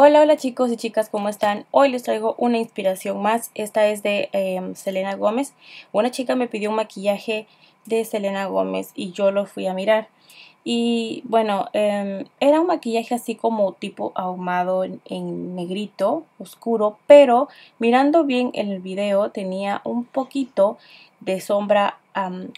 Hola, hola chicos y chicas, ¿cómo están? Hoy les traigo una inspiración más. Esta es de em, Selena Gómez. Una chica me pidió un maquillaje de Selena Gómez y yo lo fui a mirar. Y bueno, em, era un maquillaje así como tipo ahumado en, negrito, oscuro, pero mirando bien en el video tenía un poquito de sombra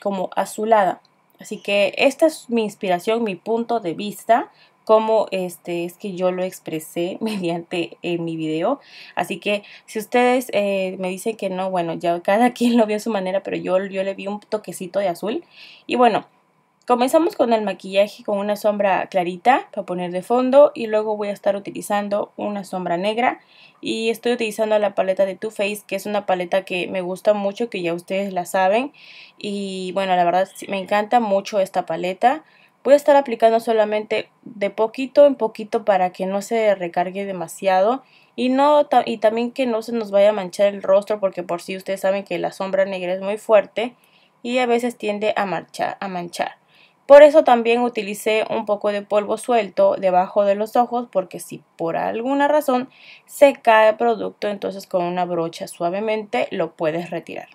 como azulada. Así que esta es mi inspiración, mi punto de vista como este, es que yo lo expresé mediante eh, mi video. Así que si ustedes eh, me dicen que no, bueno, ya cada quien lo vio a su manera, pero yo, yo le vi un toquecito de azul. Y bueno, comenzamos con el maquillaje con una sombra clarita para poner de fondo y luego voy a estar utilizando una sombra negra y estoy utilizando la paleta de Too Faced que es una paleta que me gusta mucho que ya ustedes la saben y bueno la verdad me encanta mucho esta paleta Voy a estar aplicando solamente de poquito en poquito para que no se recargue demasiado y, y también que no se nos vaya a manchar el rostro porque por si ustedes saben que la sombra negra es muy fuerte y a veces tiende a, marchar, a manchar. Por eso también utilicé un poco de polvo suelto debajo de los ojos porque si por alguna razón se cae el producto entonces con una brocha suavemente lo puedes retirar.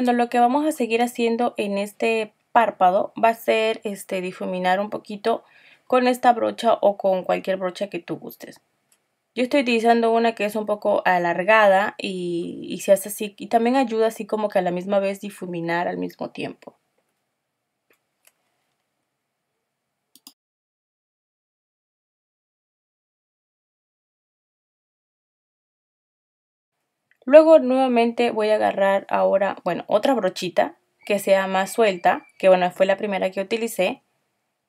Bueno, lo que vamos a seguir haciendo en este párpado va a ser este, difuminar un poquito con esta brocha o con cualquier brocha que tú gustes. Yo estoy utilizando una que es un poco alargada y, y se hace así y también ayuda así como que a la misma vez difuminar al mismo tiempo. Luego nuevamente voy a agarrar ahora, bueno, otra brochita que sea más suelta, que bueno, fue la primera que utilicé.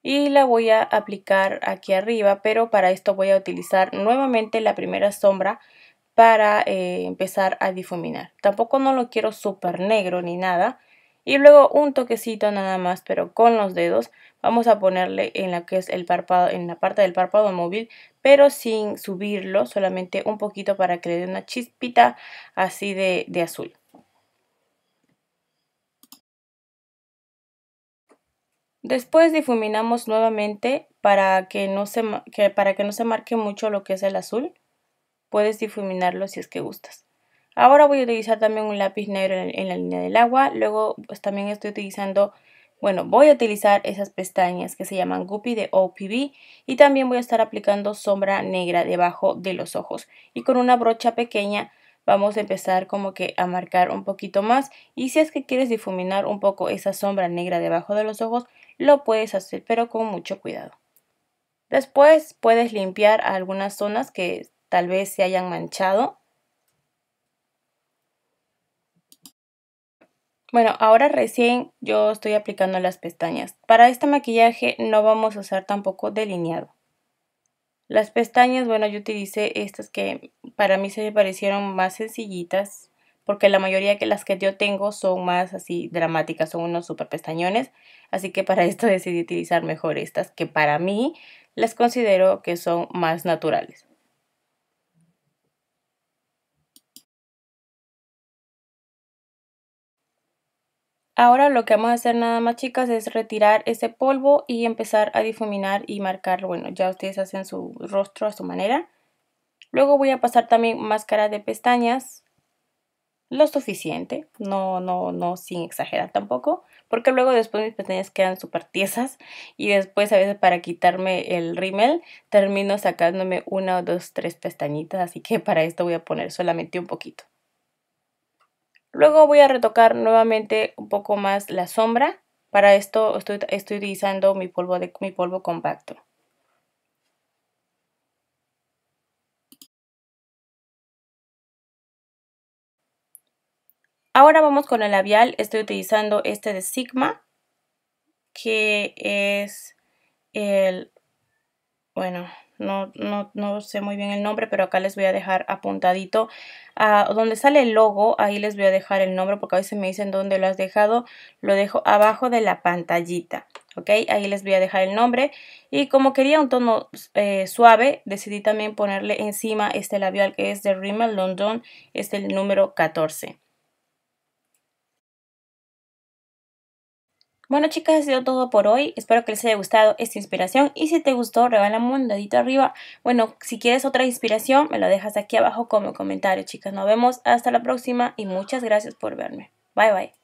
Y la voy a aplicar aquí arriba, pero para esto voy a utilizar nuevamente la primera sombra para eh, empezar a difuminar. Tampoco no lo quiero súper negro ni nada. Y luego un toquecito nada más, pero con los dedos, Vamos a ponerle en la que es el párpado, en la parte del párpado móvil, pero sin subirlo, solamente un poquito para que le dé una chispita así de, azul. Después difuminamos nuevamente para que, no se, para que no se marque mucho lo que es el azul. Puedes difuminarlo si es que gustas. Ahora voy a utilizar también un lápiz negro en, la línea del agua. Luego pues, también estoy utilizando bueno, voy a utilizar esas pestañas que se llaman Guppy de OPB y también voy a estar aplicando sombra negra debajo de los ojos. Y con una brocha pequeña vamos a empezar como que a marcar un poquito más y si es que quieres difuminar un poco esa sombra negra debajo de los ojos, lo puedes hacer pero con mucho cuidado. Después puedes limpiar algunas zonas que tal vez se hayan manchado Bueno, ahora recién yo estoy aplicando las pestañas. Para este maquillaje no vamos a usar tampoco delineado. Las pestañas, bueno, yo utilicé estas que para mí se me parecieron más sencillitas, porque la mayoría de las que yo tengo son más así dramáticas, son unos super pestañones, así que para esto decidí utilizar mejor estas, que para mí las considero que son más naturales. Ahora lo que vamos a hacer nada más chicas es retirar ese polvo y empezar a difuminar y marcar, bueno ya ustedes hacen su rostro a su manera. Luego voy a pasar también máscara de pestañas, lo suficiente, no, no, no sin exagerar tampoco, porque luego después mis pestañas quedan súper tiesas y después a veces para quitarme el rímel termino sacándome una o dos, tres pestañitas, así que para esto voy a poner solamente un poquito. Luego voy a retocar nuevamente un poco más la sombra. Para esto estoy, utilizando mi polvo, de, mi polvo compacto. Ahora vamos con el labial. Estoy utilizando este de Sigma, que es el... Bueno, no, no, sé muy bien el nombre, pero acá les voy a dejar apuntadito. Ah, donde sale el logo, ahí les voy a dejar el nombre porque a veces me dicen dónde lo has dejado. Lo dejo abajo de la pantallita, ¿ok? Ahí les voy a dejar el nombre. Y como quería un tono eh, suave, decidí también ponerle encima este labial que es de Rimmel London, es el número 14. Bueno chicas, ha sido todo por hoy. Espero que les haya gustado esta inspiración y si te gustó, regálame un dedito arriba. Bueno, si quieres otra inspiración, me lo dejas aquí abajo como comentario, chicas. Nos vemos hasta la próxima y muchas gracias por verme. Bye bye.